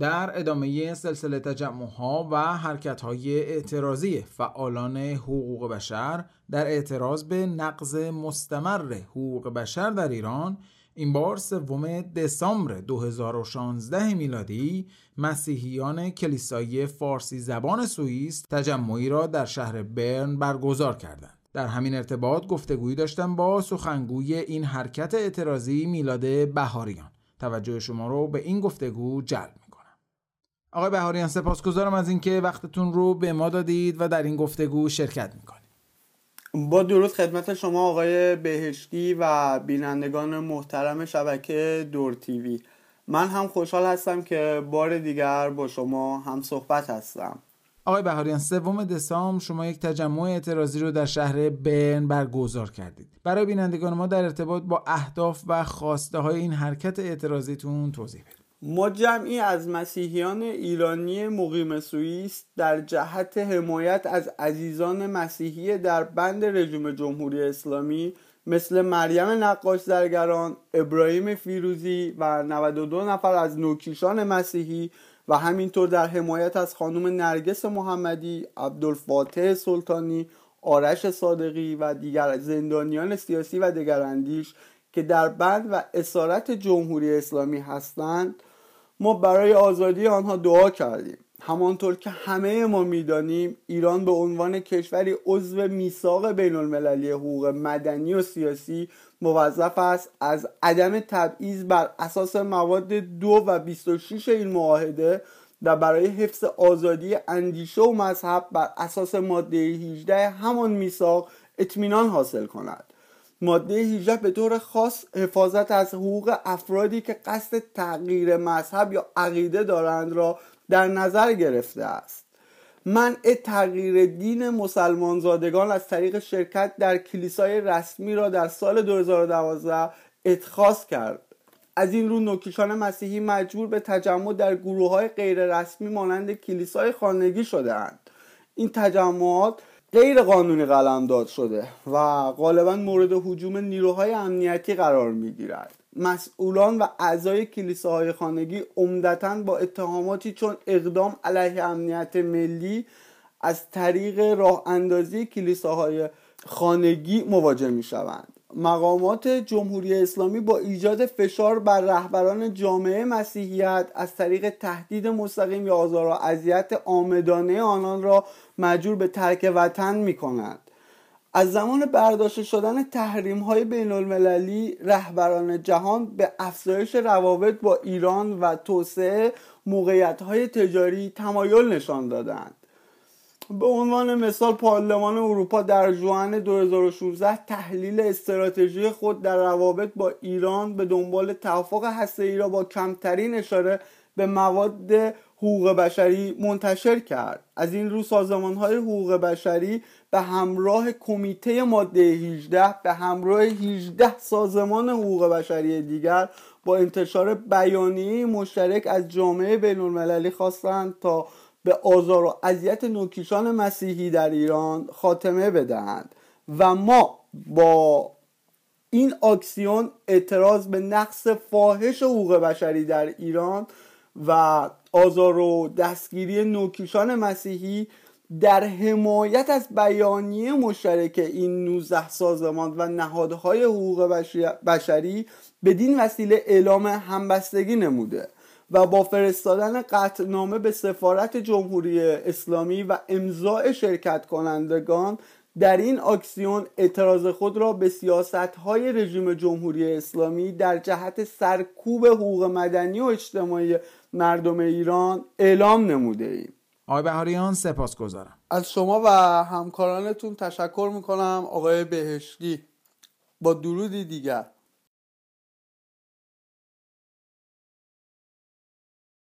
در ادامه سلسله تجمعها و های اعتراضی فعالان حقوق بشر در اعتراض به نقض مستمر حقوق بشر در ایران این بار سوم دسامبر 2016 میلادی مسیحیان کلیسای فارسی زبان سوئیس تجمعی را در شهر برن برگزار کردند. در همین ارتباط گفتگویی داشتم با سخنگوی این حرکت اعتراضی میلاد بهاریان. توجه شما رو به این گفتگو جلب آقای بهاریان سپاسگزارم از اینکه وقتتون رو به ما دادید و در این گفتگو شرکت میکنید با درود خدمت شما آقای بهشتی و بینندگان محترم شبکه دور تیوی من هم خوشحال هستم که بار دیگر با شما هم صحبت هستم آقای بهاریان سوم دسامبر شما یک تجمع اعتراضی رو در شهر برن برگزار کردید برای بینندگان ما در ارتباط با اهداف و خواسته های این حرکت اعتراضیتون توضیح بدید ما جمعی از مسیحیان ایرانی مقیم سوئیس در جهت حمایت از عزیزان مسیحی در بند رژیم جمهوری اسلامی مثل مریم نقاش زرگران، ابراهیم فیروزی و 92 نفر از نوکیشان مسیحی و همینطور در حمایت از خانم نرگس محمدی، عبدالفاتح سلطانی، آرش صادقی و دیگر زندانیان سیاسی و دگراندیش که در بند و اسارت جمهوری اسلامی هستند ما برای آزادی آنها دعا کردیم همانطور که همه ما میدانیم ایران به عنوان کشوری عضو میثاق بین المللی حقوق مدنی و سیاسی موظف است از عدم تبعیض بر اساس مواد دو و 26 این معاهده و برای حفظ آزادی اندیشه و مذهب بر اساس ماده 18 همان میثاق اطمینان حاصل کند ماده 18 به طور خاص حفاظت از حقوق افرادی که قصد تغییر مذهب یا عقیده دارند را در نظر گرفته است منع تغییر دین مسلمانزادگان از طریق شرکت در کلیسای رسمی را در سال 2012 اتخاذ کرد از این رو نوکیشان مسیحی مجبور به تجمع در گروه های غیر رسمی مانند کلیسای خانگی شدهاند این تجمعات غیر قانونی قلمداد شده و غالبا مورد حجوم نیروهای امنیتی قرار می گیرد مسئولان و اعضای کلیساهای خانگی عمدتا با اتهاماتی چون اقدام علیه امنیت ملی از طریق راه اندازی کلیساهای خانگی مواجه می شوند مقامات جمهوری اسلامی با ایجاد فشار بر رهبران جامعه مسیحیت از طریق تهدید مستقیم یا آزار و اذیت آمدانه آنان را مجبور به ترک وطن می کند. از زمان برداشته شدن تحریم های بین المللی رهبران جهان به افزایش روابط با ایران و توسعه موقعیت های تجاری تمایل نشان دادند. به عنوان مثال پارلمان اروپا در جوان 2016 تحلیل استراتژی خود در روابط با ایران به دنبال توافق ای را با کمترین اشاره به مواد حقوق بشری منتشر کرد از این رو سازمان های حقوق بشری به همراه کمیته ماده 18 به همراه 18 سازمان حقوق بشری دیگر با انتشار بیانیه مشترک از جامعه بین المللی خواستند تا به آزار و اذیت نوکیشان مسیحی در ایران خاتمه بدهند و ما با این آکسیون اعتراض به نقص فاحش حقوق بشری در ایران و آزار و دستگیری نوکیشان مسیحی در حمایت از بیانیه مشترک این 19 سازمان و نهادهای حقوق بشری بدین وسیله اعلام همبستگی نموده و با فرستادن قطعنامه به سفارت جمهوری اسلامی و امضاع شرکت کنندگان در این آکسیون اعتراض خود را به سیاست های رژیم جمهوری اسلامی در جهت سرکوب حقوق مدنی و اجتماعی مردم ایران اعلام نموده ایم آقای بهاریان سپاس گذارم از شما و همکارانتون تشکر میکنم آقای بهشتی با درودی دیگر